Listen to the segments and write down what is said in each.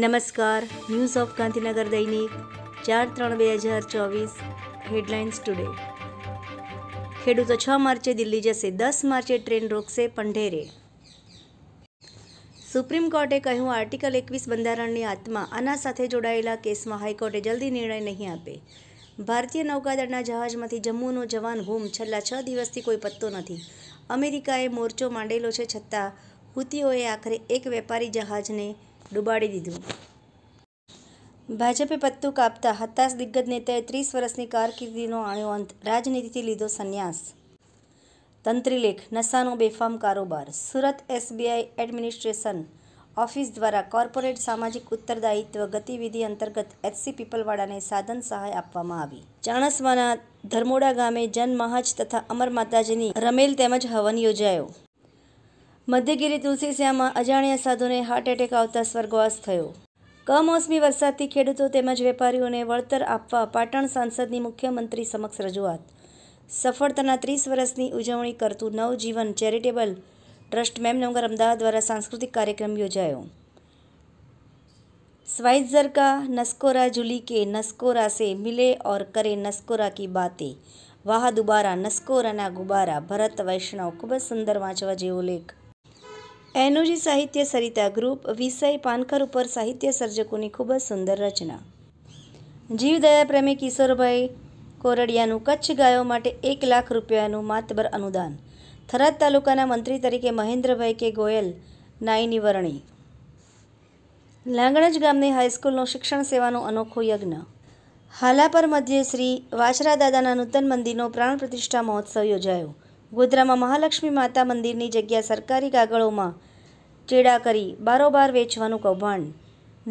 નમસ્કાર news of Gandhinagar દૈનિક ચાર ત્રણ બે હજાર ચોવીસ હેડલાઇન્સ ટુડે ખેડૂતો છ માર્ચે દિલ્હી જશે દસ માર્ચે ટ્રેન રોકશે પંઢેરે સુપ્રીમ કોર્ટે કહ્યું આર્ટિકલ એકવીસ બંધારણની આત્મા આના સાથે જોડાયેલા કેસમાં હાઈકોર્ટે જલ્દી નિર્ણય નહીં આપે ભારતીય નૌકાદળના જહાજમાંથી જમ્મુનો જવાન ગુમ છેલ્લા છ દિવસથી કોઈ પત્તો નથી અમેરિકાએ મોરચો માંડેલો છે છતાં હુતીઓએ આખરે એક વેપારી જહાજને ડૂબાડી દીધું ભાજપે પત્તું કાપતા હતાશ દિગ્ગજ નેતાએ ત્રીસ વર્ષની કારકિર્દીનો આણ્યો અંત રાજનીતિથી લીધો સંન્યાસ તંત્રીલેખ નશાનો બેફામ કારોબાર સુરત એસબીઆઈ એડમિનિસ્ટ્રેશન ઓફિસ દ્વારા કોર્પોરેટ સામાજિક ઉત્તરદાયિત્વ ગતિવિધિ અંતર્ગત એચસી પીપલવાડાને સાધન સહાય આપવામાં આવી ચાણસવાના ધર્મોડા ગામે જન મહાજ તથા અમર માતાજીની રમેલ તેમજ હવન યોજાયો મધ્યગીરી તુલસીશ્યામાં અજાણ્યા સાધુને હાર્ટ એટેક આવતા સ્વર્ગવાસ થયો કમોસમી વરસાદથી ખેડૂતો તેમજ વેપારીઓને વળતર આપવા પાટણ સાંસદની મુખ્યમંત્રી સમક્ષ રજૂઆત સફળતાના ત્રીસ વર્ષની ઉજવણી કરતું નવજીવન ચેરિટેબલ ટ્રસ્ટ મેમનગર અમદાવાદ દ્વારા સાંસ્કૃતિક કાર્યક્રમ યોજાયો સ્વાઇઝર નસ્કોરા જુલી કે નસ્કોરા સે મિલે ઓર કરે નસ્કોરા કી બાતે વાહ દુબારા નસ્કોરાના ગુબારા ભરત વૈષ્ણવ ખૂબ જ સુંદર વાંચવા જેવો લેખ એનુજી સાહિત્ય સરિતા ગ્રુપ વિષય પાનકર ઉપર સાહિત્ય સર્જકોની ખૂબ જ સુંદર રચના જીવદયા પ્રેમી કિશોરભાઈ કોરડિયાનું કચ્છ ગાયો માટે એક લાખ રૂપિયાનું માતબર અનુદાન થરાદ તાલુકાના મંત્રી તરીકે મહેન્દ્રભાઈ કે ગોયલ નાઈની વરણી લાંગણજ ગામની હાઈસ્કૂલનું શિક્ષણ સેવાનું અનોખું યજ્ઞ હાલાપર મધ્ય શ્રી વાછરા દાદાના નૂતન મંદિરનો પ્રાણ પ્રતિષ્ઠા મહોત્સવ યોજાયો ગોધરામાં મહાલક્ષ્મી માતા મંદિરની જગ્યા સરકારી કાગળોમાં ચેડા કરી બારોબાર વેચવાનું કૌભાંડ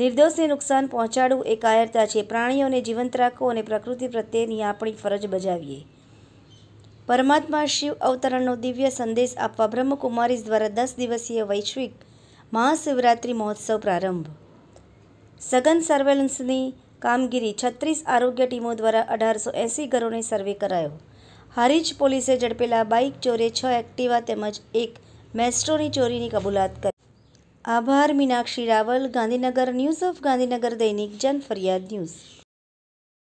નિર્દોષને નુકસાન પહોંચાડવું એ કાયરતા છે પ્રાણીઓને જીવંત રાખો અને પ્રકૃતિ પ્રત્યેની આપણી ફરજ બજાવીએ પરમાત્મા શિવ અવતરણનો દિવ્ય સંદેશ આપવા બ્રહ્મકુમારીઝ દ્વારા દસ દિવસીય વૈશ્વિક મહાશિવરાત્રિ મહોત્સવ પ્રારંભ સઘન સર્વેલન્સની કામગીરી છત્રીસ આરોગ્ય ટીમો દ્વારા અઢારસો એંસી ઘરોને સર્વે કરાયો હારીજ પોલીસે ઝડપેલા બાઇક ચોરે છ એક્ટિવા તેમજ એક મેસ્ટ્રોની ચોરીની કબૂલાત કરી આભાર મીનાક્ષી રાવલ ગાંધીનગર ન્યૂઝ ઓફ ગાંધીનગર દૈનિક જન ફરિયાદ ન્યૂઝ